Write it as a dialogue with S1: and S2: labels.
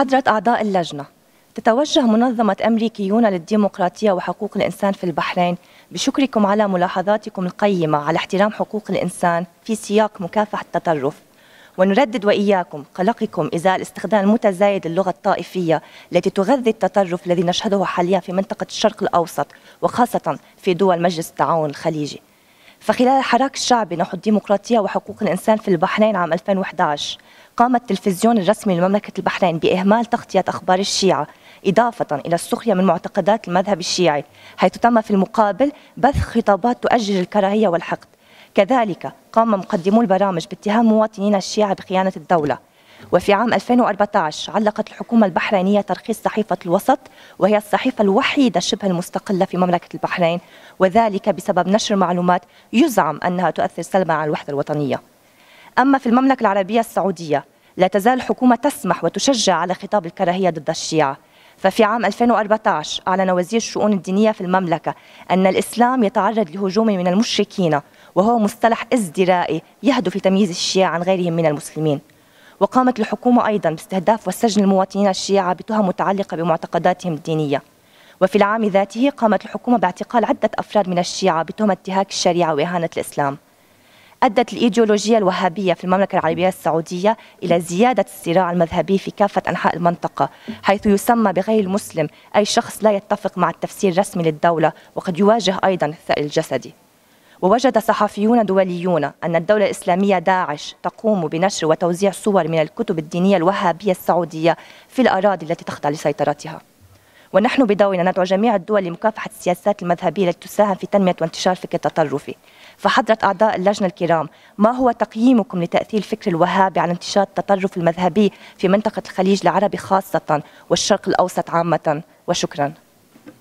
S1: حضرة أعضاء اللجنة تتوجه منظمة أمريكيون للديمقراطية وحقوق الإنسان في البحرين بشكركم على ملاحظاتكم القيمة على احترام حقوق الإنسان في سياق مكافحة التطرف ونردد وإياكم قلقكم إزاء الاستخدام المتزايد للغة الطائفية التي تغذي التطرف الذي نشهده حاليا في منطقة الشرق الأوسط وخاصة في دول مجلس التعاون الخليجي فخلال الحراك الشعبي نحو الديمقراطية وحقوق الإنسان في البحرين عام 2011 قام التلفزيون الرسمي لمملكة البحرين بإهمال تغطية أخبار الشيعة إضافة إلى السخرية من معتقدات المذهب الشيعي حيث تم في المقابل بث خطابات تؤجج الكراهية والحقد كذلك قام مقدمو البرامج باتهام مواطنين الشيعة بخيانة الدولة وفي عام 2014 علقت الحكومة البحرينية ترخيص صحيفة الوسط وهي الصحيفة الوحيدة شبه المستقلة في مملكة البحرين وذلك بسبب نشر معلومات يزعم أنها تؤثر سلبا على الوحدة الوطنية أما في المملكة العربية السعودية لا تزال الحكومة تسمح وتشجع على خطاب الكراهية ضد الشيعة ففي عام 2014 أعلن وزير الشؤون الدينية في المملكة أن الإسلام يتعرض لهجوم من المشركين وهو مصطلح ازدرائي يهدف لتمييز الشيعة عن غيرهم من المسلمين وقامت الحكومة أيضا باستهداف والسجن المواطنين الشيعة بتهم متعلقة بمعتقداتهم الدينية وفي العام ذاته قامت الحكومة باعتقال عدة أفراد من الشيعة بتهم انتهاك الشريعة وإهانة الإسلام أدت الإيديولوجية الوهابية في المملكة العربية السعودية إلى زيادة الصراع المذهبي في كافة أنحاء المنطقة حيث يسمى بغير المسلم أي شخص لا يتفق مع التفسير الرسمي للدولة وقد يواجه أيضا الثأر الجسدي ووجد صحفيون دوليون أن الدولة الإسلامية داعش تقوم بنشر وتوزيع صور من الكتب الدينية الوهابية السعودية في الأراضي التي تخضع لسيطرتها ونحن بدورنا ندعو جميع الدول لمكافحة السياسات المذهبية التي تساهم في تنمية وانتشار فكر التطرفي فحضرة أعضاء اللجنة الكرام ما هو تقييمكم لتأثير الفكر الوهابي على انتشار التطرف المذهبي في منطقة الخليج العربي خاصة والشرق الأوسط عامة وشكراً